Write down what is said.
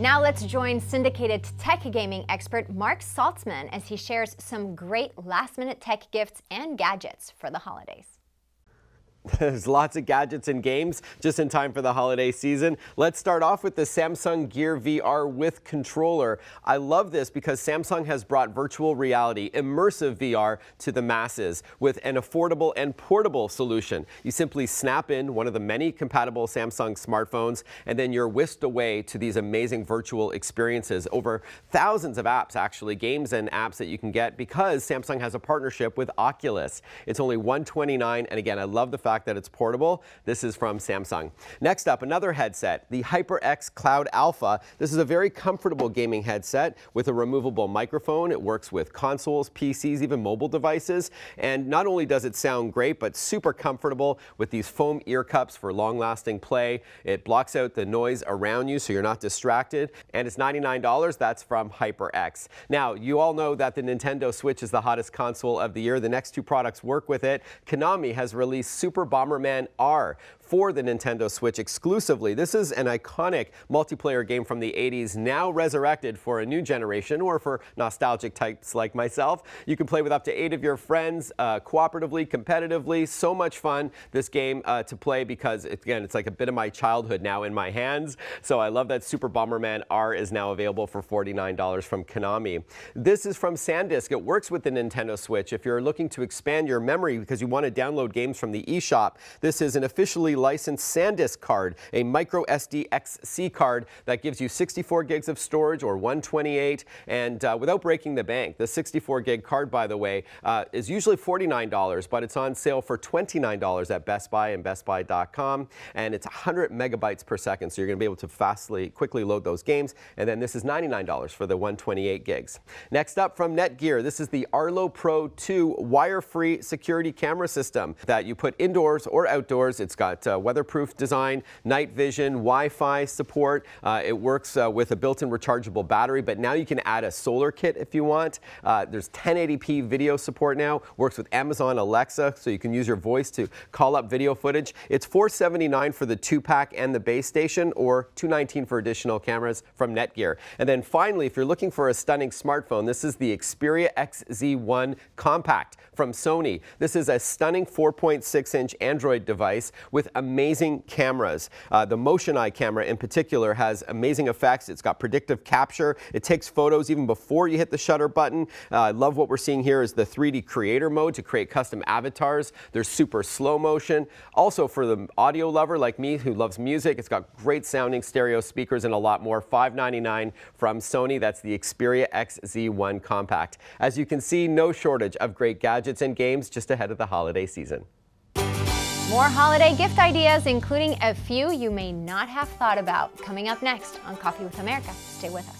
Now let's join syndicated tech gaming expert Mark Saltzman as he shares some great last minute tech gifts and gadgets for the holidays. There's lots of gadgets and games just in time for the holiday season. Let's start off with the Samsung Gear VR with controller. I love this because Samsung has brought virtual reality, immersive VR, to the masses with an affordable and portable solution. You simply snap in one of the many compatible Samsung smartphones and then you're whisked away to these amazing virtual experiences over thousands of apps, actually, games and apps that you can get because Samsung has a partnership with Oculus. It's only 129 and again, I love the fact fact that it's portable. This is from Samsung. Next up, another headset, the HyperX Cloud Alpha. This is a very comfortable gaming headset with a removable microphone. It works with consoles, PCs, even mobile devices. And not only does it sound great, but super comfortable with these foam ear cups for long-lasting play. It blocks out the noise around you so you're not distracted. And it's $99. That's from HyperX. Now, you all know that the Nintendo Switch is the hottest console of the year. The next two products work with it. Konami has released Super Super Bomberman R for the Nintendo Switch exclusively. This is an iconic multiplayer game from the 80s, now resurrected for a new generation or for nostalgic types like myself. You can play with up to eight of your friends uh, cooperatively, competitively. So much fun, this game uh, to play because, again, it's like a bit of my childhood now in my hands. So I love that Super Bomberman R is now available for $49 from Konami. This is from SanDisk. It works with the Nintendo Switch. If you're looking to expand your memory because you want to download games from the eShop, shop. This is an officially licensed SanDisk card, a micro SDXC card that gives you 64 gigs of storage or 128 and uh, without breaking the bank. The 64 gig card, by the way, uh, is usually $49, but it's on sale for $29 at Best Buy and BestBuy.com. And it's 100 megabytes per second, so you're going to be able to fastly, quickly load those games. And then this is $99 for the 128 gigs. Next up from Netgear, this is the Arlo Pro 2 wire-free security camera system that you put indoor indoors or outdoors. It's got uh, weatherproof design, night vision, Wi-Fi support. Uh, it works uh, with a built-in rechargeable battery, but now you can add a solar kit if you want. Uh, there's 1080p video support now. Works with Amazon Alexa, so you can use your voice to call up video footage. It's 479 for the two-pack and the base station, or 219 for additional cameras from Netgear. And then finally, if you're looking for a stunning smartphone, this is the Xperia XZ1 Compact from Sony. This is a stunning 4.6-inch inch Android device with amazing cameras. Uh, the Motion Eye camera in particular has amazing effects. It's got predictive capture. It takes photos even before you hit the shutter button. Uh, I love what we're seeing here is the 3D creator mode to create custom avatars. There's super slow motion. Also for the audio lover like me who loves music, it's got great sounding stereo speakers and a lot more. 599 dollars from Sony. That's the Xperia XZ1 Compact. As you can see, no shortage of great gadgets and games just ahead of the holiday season. More holiday gift ideas, including a few you may not have thought about, coming up next on Coffee with America. Stay with us.